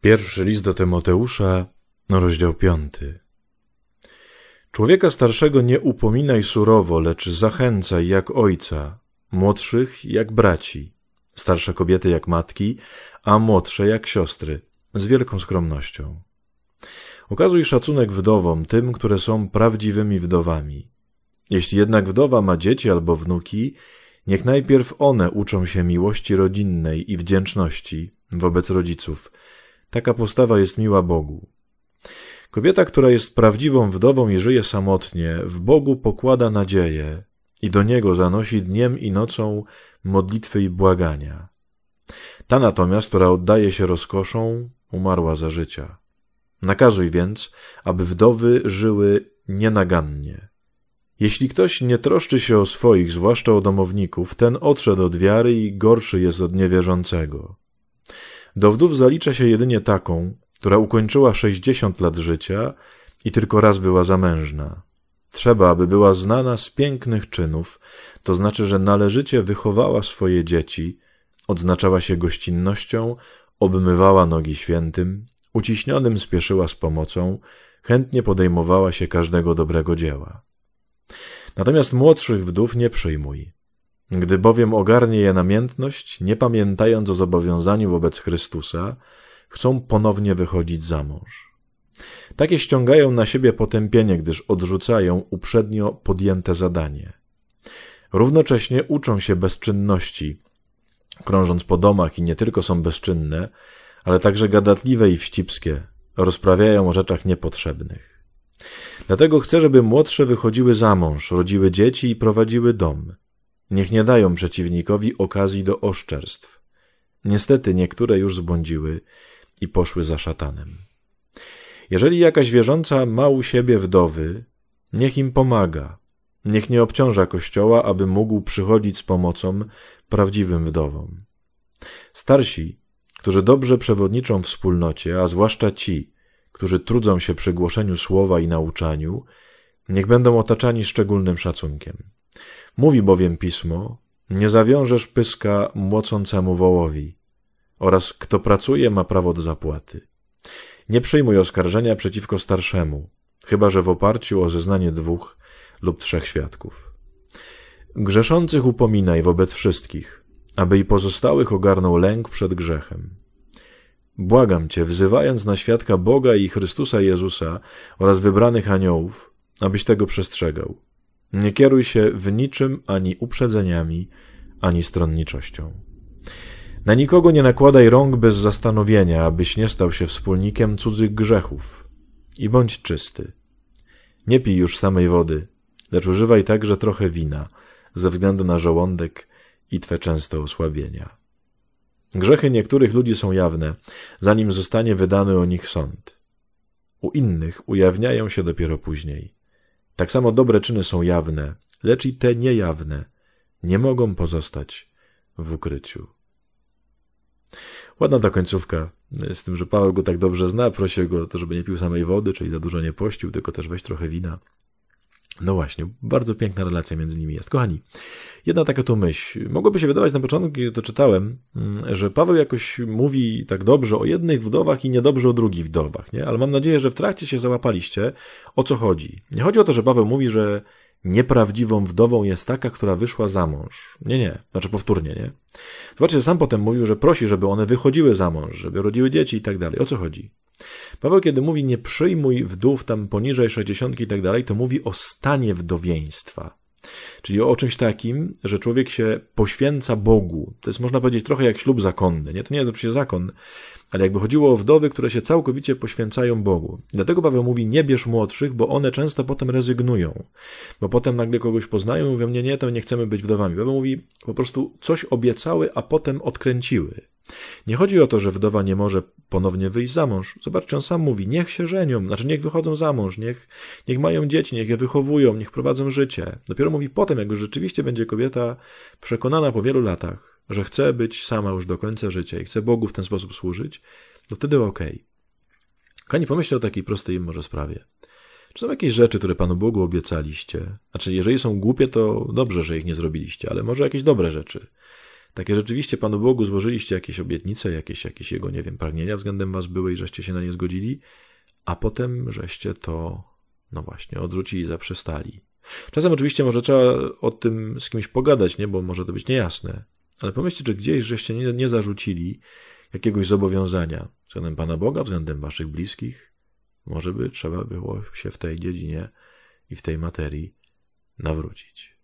Pierwszy list do Tymoteusza, no, rozdział piąty. Człowieka starszego nie upominaj surowo, lecz zachęcaj jak ojca, młodszych jak braci, starsze kobiety jak matki, a młodsze jak siostry, z wielką skromnością. Okazuj szacunek wdowom, tym, które są prawdziwymi wdowami. Jeśli jednak wdowa ma dzieci albo wnuki, niech najpierw one uczą się miłości rodzinnej i wdzięczności wobec rodziców – Taka postawa jest miła Bogu. Kobieta, która jest prawdziwą wdową i żyje samotnie, w Bogu pokłada nadzieję i do Niego zanosi dniem i nocą modlitwy i błagania. Ta natomiast, która oddaje się rozkoszą, umarła za życia. Nakazuj więc, aby wdowy żyły nienagannie. Jeśli ktoś nie troszczy się o swoich, zwłaszcza o domowników, ten odszedł od wiary i gorszy jest od niewierzącego. Do wdów zalicza się jedynie taką, która ukończyła 60 lat życia i tylko raz była zamężna. Trzeba, aby była znana z pięknych czynów, to znaczy, że należycie wychowała swoje dzieci, odznaczała się gościnnością, obmywała nogi świętym, uciśnionym spieszyła z pomocą, chętnie podejmowała się każdego dobrego dzieła. Natomiast młodszych wdów nie przyjmuj. Gdy bowiem ogarnie je namiętność, nie pamiętając o zobowiązaniu wobec Chrystusa, chcą ponownie wychodzić za mąż. Takie ściągają na siebie potępienie, gdyż odrzucają uprzednio podjęte zadanie. Równocześnie uczą się bezczynności, krążąc po domach i nie tylko są bezczynne, ale także gadatliwe i wścibskie, rozprawiają o rzeczach niepotrzebnych. Dlatego chcę, żeby młodsze wychodziły za mąż, rodziły dzieci i prowadziły dom – Niech nie dają przeciwnikowi okazji do oszczerstw. Niestety niektóre już zbłądziły i poszły za szatanem. Jeżeli jakaś wierząca ma u siebie wdowy, niech im pomaga. Niech nie obciąża kościoła, aby mógł przychodzić z pomocą prawdziwym wdowom. Starsi, którzy dobrze przewodniczą wspólnocie, a zwłaszcza ci, którzy trudzą się przy głoszeniu słowa i nauczaniu, niech będą otaczani szczególnym szacunkiem. Mówi bowiem pismo: Nie zawiążesz pyska młocącemu wołowi, oraz kto pracuje, ma prawo do zapłaty. Nie przyjmuj oskarżenia przeciwko starszemu, chyba że w oparciu o zeznanie dwóch lub trzech świadków. Grzeszących upominaj wobec wszystkich, aby i pozostałych ogarnął lęk przed grzechem. Błagam Cię, wzywając na świadka Boga i Chrystusa Jezusa oraz wybranych aniołów, abyś tego przestrzegał. Nie kieruj się w niczym ani uprzedzeniami, ani stronniczością. Na nikogo nie nakładaj rąk bez zastanowienia, abyś nie stał się wspólnikiem cudzych grzechów. I bądź czysty. Nie pij już samej wody, lecz używaj także trochę wina, ze względu na żołądek i twe częste osłabienia. Grzechy niektórych ludzi są jawne, zanim zostanie wydany o nich sąd. U innych ujawniają się dopiero później. Tak samo dobre czyny są jawne, lecz i te niejawne nie mogą pozostać w ukryciu. Ładna ta końcówka, e, z tym, że Paweł go tak dobrze zna, prosił go to, żeby nie pił samej wody, czyli za dużo nie pościł, tylko też weź trochę wina. No właśnie, bardzo piękna relacja między nimi jest. Kochani, jedna taka tu myśl. Mogłoby się wydawać na początku, kiedy to czytałem, mm, że Paweł jakoś mówi tak dobrze o jednych wdowach i niedobrze o drugich wdowach, nie? Ale mam nadzieję, że w trakcie się załapaliście, o co chodzi. Nie chodzi o to, że Paweł mówi, że nieprawdziwą wdową jest taka, która wyszła za mąż. Nie, nie, znaczy powtórnie, nie. Zobaczcie, sam potem mówił, że prosi, żeby one wychodziły za mąż, żeby rodziły dzieci i tak dalej. O co chodzi? Paweł, kiedy mówi nie przyjmuj wdów tam poniżej 60 i tak dalej, to mówi o stanie wdowieństwa. Czyli o czymś takim, że człowiek się poświęca Bogu. To jest można powiedzieć trochę jak ślub zakonny. Nie? To nie jest oczywiście zakon, ale jakby chodziło o wdowy, które się całkowicie poświęcają Bogu. Dlatego Paweł mówi, nie bierz młodszych, bo one często potem rezygnują. Bo potem nagle kogoś poznają i mówią, nie, nie, to nie chcemy być wdowami. Paweł mówi, po prostu coś obiecały, a potem odkręciły. Nie chodzi o to, że wdowa nie może ponownie wyjść za mąż. Zobaczcie, on sam mówi, niech się żenią, znaczy niech wychodzą za mąż, niech, niech mają dzieci, niech je wychowują, niech prowadzą życie. Dopiero mówi potem, jak już rzeczywiście będzie kobieta przekonana po wielu latach, że chce być sama już do końca życia i chce Bogu w ten sposób służyć, to wtedy okej. Okay. Kani, pomyślcie o takiej prostej może sprawie. Czy są jakieś rzeczy, które Panu Bogu obiecaliście? Znaczy, jeżeli są głupie, to dobrze, że ich nie zrobiliście, ale może jakieś dobre rzeczy takie rzeczywiście Panu Bogu złożyliście jakieś obietnice, jakieś, jakieś Jego, nie wiem, pragnienia względem Was były i żeście się na nie zgodzili, a potem żeście to, no właśnie, odrzucili, zaprzestali. Czasem oczywiście może trzeba o tym z kimś pogadać, nie, bo może to być niejasne, ale pomyślcie, że gdzieś żeście nie, nie zarzucili jakiegoś zobowiązania względem Pana Boga, względem Waszych bliskich. Może by trzeba było się w tej dziedzinie i w tej materii nawrócić.